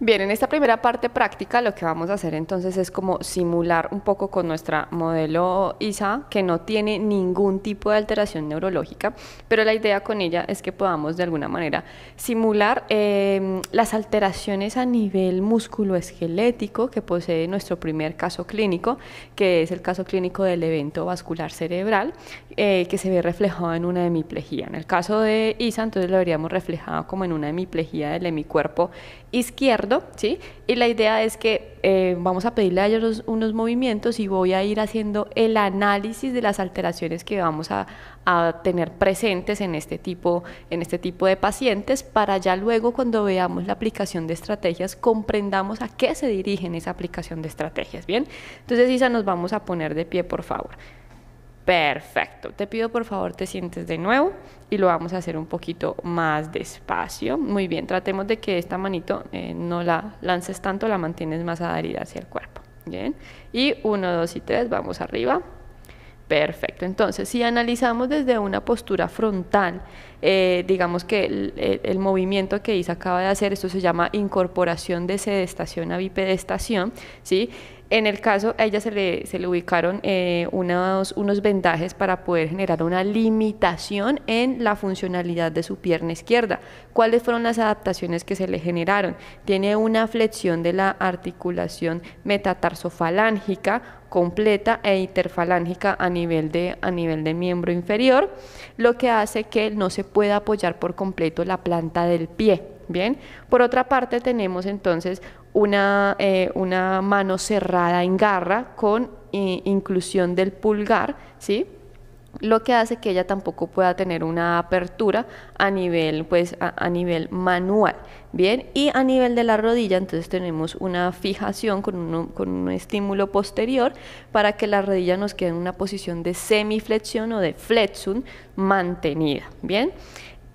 Bien, en esta primera parte práctica lo que vamos a hacer entonces es como simular un poco con nuestra modelo ISA que no tiene ningún tipo de alteración neurológica, pero la idea con ella es que podamos de alguna manera simular em, las alteraciones a nivel musculoesquelético que posee nuestro primer caso clínico, que es el caso clínico del evento vascular cerebral eh, que se ve reflejado en una hemiplejía. En el caso de ISA entonces lo veríamos reflejado como en una hemiplejía del hemicuerpo izquierdo ¿sí? Y la idea es que eh, vamos a pedirle a ellos unos movimientos y voy a ir haciendo el análisis de las alteraciones que vamos a, tener presentes en este, tipo, en este tipo de pacientes para ya luego cuando veamos la aplicación de estrategias comprendamos a qué se dirigen esa aplicación de estrategias, ¿bien? Entonces, Isa, nos vamos a poner de pie, por favor. Perfecto. Te pido por favor te sientes de nuevo y lo vamos a hacer un poquito más despacio. Muy bien, tratemos de que esta manito eh, no la lances tanto, la mantienes más adherida hacia el cuerpo. Bien. Y uno, dos y tres, vamos arriba. Perfecto. Entonces, si analizamos desde una postura frontal, eh, digamos que el, movimiento que Isa acaba de hacer, esto se llama incorporación de sedestación a bipedestación, ¿sí? En el caso, a ella se le, ubicaron eh, unos, vendajes para poder generar una limitación en la funcionalidad de su pierna izquierda. ¿Cuáles fueron las adaptaciones que se le generaron? Tiene una flexión de la articulación metatarsofalángica completa e interfalángica a nivel, de, a nivel de miembro inferior, lo que hace que no se pueda apoyar por completo la planta del pie. Bien, por otra parte tenemos entonces una, eh, una mano cerrada en garra con inclusión del pulgar, ¿sí? lo que hace que ella tampoco pueda tener una apertura a nivel, pues, a, nivel manual, ¿bien? Y a nivel de la rodilla, entonces tenemos una fijación con, con un estímulo posterior para que la rodilla nos quede en una posición de semiflexión o de flexión mantenida, ¿bien?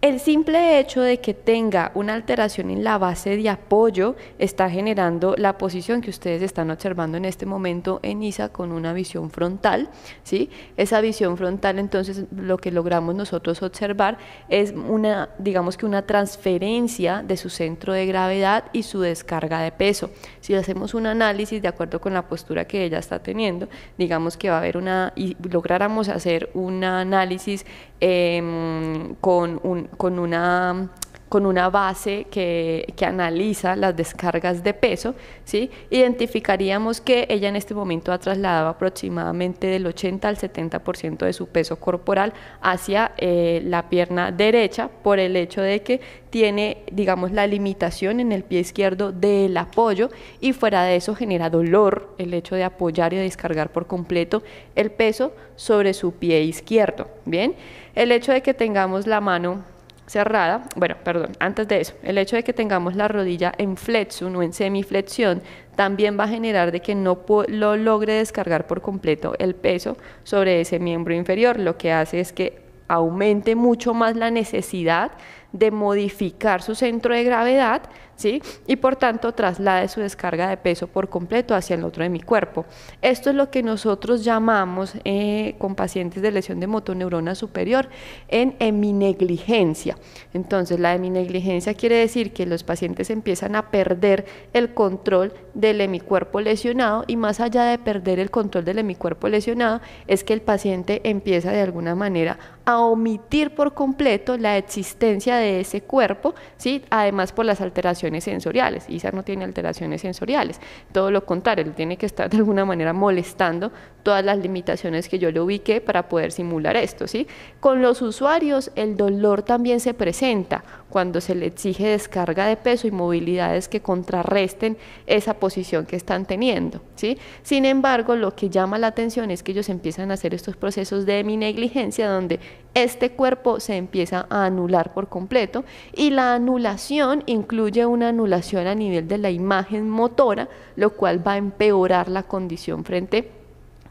El simple hecho de que tenga una alteración en la base de apoyo está generando la posición que ustedes están observando en este momento en ISA con una visión frontal. ¿sí? Esa visión frontal entonces lo que logramos nosotros observar es una, digamos que una transferencia de su centro de gravedad y su descarga de peso. Si hacemos un análisis de acuerdo con la postura que ella está teniendo, digamos que va a haber una, y lográramos hacer un análisis eh, con, un, con una con una base que, analiza las descargas de peso, ¿sí? identificaríamos que ella en este momento ha trasladado aproximadamente del 80 al 70% de su peso corporal hacia eh, la pierna derecha por el hecho de que tiene, digamos, la limitación en el pie izquierdo del apoyo y fuera de eso genera dolor el hecho de apoyar y descargar por completo el peso sobre su pie izquierdo. Bien, el hecho de que tengamos la mano cerrada, bueno, perdón, antes de eso, el hecho de que tengamos la rodilla en flexión o en semiflexión también va a generar de que no lo logre descargar por completo el peso sobre ese miembro inferior, lo que hace es que aumente mucho más la necesidad de modificar su centro de gravedad, ¿sí? Y por tanto traslade su descarga de peso por completo hacia el otro de mi cuerpo. Esto es lo que nosotros llamamos eh, con pacientes de lesión de motoneurona superior en heminegligencia. Entonces, la heminegligencia quiere decir que los pacientes empiezan a perder el control del hemicuerpo lesionado y más allá de perder el control del hemicuerpo lesionado, es que el paciente empieza de alguna manera a omitir por completo la existencia de ese cuerpo, ¿sí? además por las alteraciones sensoriales. Isa no tiene alteraciones sensoriales, todo lo contrario, él tiene que estar de alguna manera molestando todas las limitaciones que yo le ubiqué para poder simular esto, ¿sí? Con los usuarios el dolor también se presenta cuando se le exige descarga de peso y movilidades que contrarresten esa posición que están teniendo, ¿sí? Sin embargo, lo que llama la atención es que ellos empiezan a hacer estos procesos de mi negligencia donde este cuerpo se empieza a anular por completo y la anulación incluye una anulación a nivel de la imagen motora, lo cual va a empeorar la condición frente a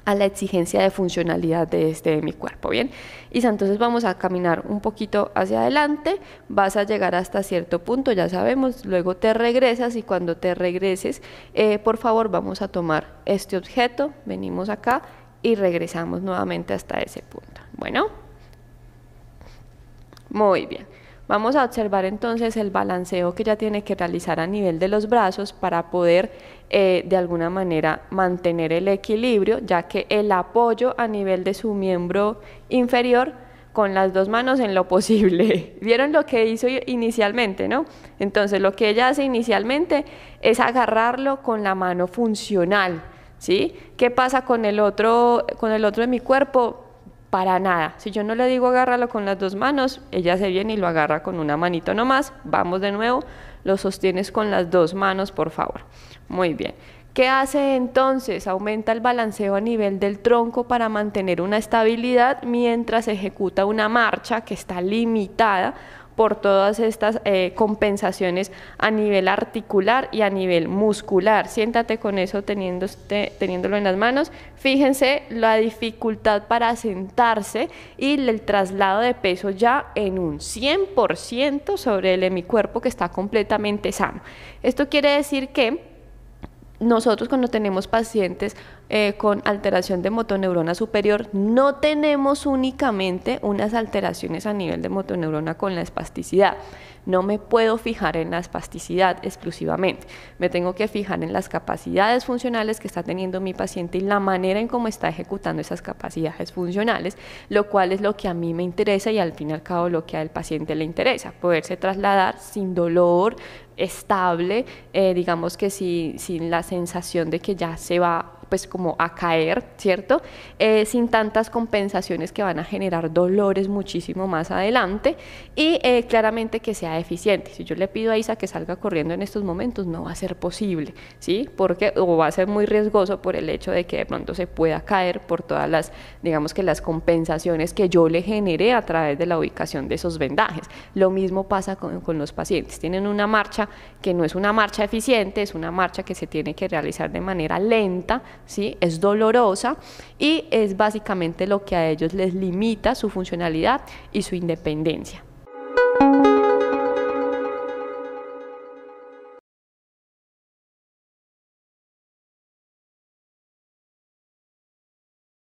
a la exigencia de funcionalidad de este de mi cuerpo, ¿bien? Y entonces vamos a caminar un poquito hacia adelante, vas a llegar hasta cierto punto, ya sabemos, luego te regresas y cuando te regreses, eh, por favor vamos a tomar este objeto, venimos acá y regresamos nuevamente hasta ese punto. Bueno, muy bien. Vamos a observar entonces el balanceo que ya tiene que realizar a nivel de los brazos para poder eh, de alguna manera mantener el equilibrio, ya que el apoyo a nivel de su miembro inferior con las dos manos en lo posible. ¿Vieron lo que hizo inicialmente, no? Entonces lo que ella hace inicialmente es agarrarlo con la mano funcional, ¿sí? ¿Qué pasa con el otro, con el otro de mi cuerpo? Para nada. Si yo no le digo agárralo con las dos manos, ella se viene y lo agarra con una manito nomás. Vamos de nuevo, lo sostienes con las dos manos, por favor. Muy bien. ¿Qué hace entonces? Aumenta el balanceo a nivel del tronco para mantener una estabilidad mientras ejecuta una marcha que está limitada por todas estas eh, compensaciones a nivel articular y a nivel muscular. Siéntate con eso teniéndolo en las manos. Fíjense la dificultad para sentarse y el traslado de peso ya en un 100% sobre el hemicuerpo que está completamente sano. Esto quiere decir que nosotros cuando tenemos pacientes eh, con alteración de motoneurona superior, no tenemos únicamente unas alteraciones a nivel de motoneurona con la espasticidad. No me puedo fijar en la espasticidad exclusivamente. Me tengo que fijar en las capacidades funcionales que está teniendo mi paciente y la manera en cómo está ejecutando esas capacidades funcionales, lo cual es lo que a mí me interesa y al fin y al cabo lo que al paciente le interesa, poderse trasladar sin dolor, estable, eh, digamos que sin, sin la sensación de que ya se va pues como a caer, ¿cierto? Eh, sin tantas compensaciones que van a generar dolores muchísimo más adelante y eh, claramente que sea eficiente. Si yo le pido a Isa que salga corriendo en estos momentos, no va a ser posible, ¿sí? Porque o va a ser muy riesgoso por el hecho de que de pronto se pueda caer por todas las, digamos que las compensaciones que yo le generé a través de la ubicación de esos vendajes. Lo mismo pasa con los pacientes. Tienen una marcha que no es una marcha eficiente, es una marcha que se tiene que realizar de manera lenta, ¿sí? es dolorosa y es básicamente lo que a ellos les limita su funcionalidad y su independencia.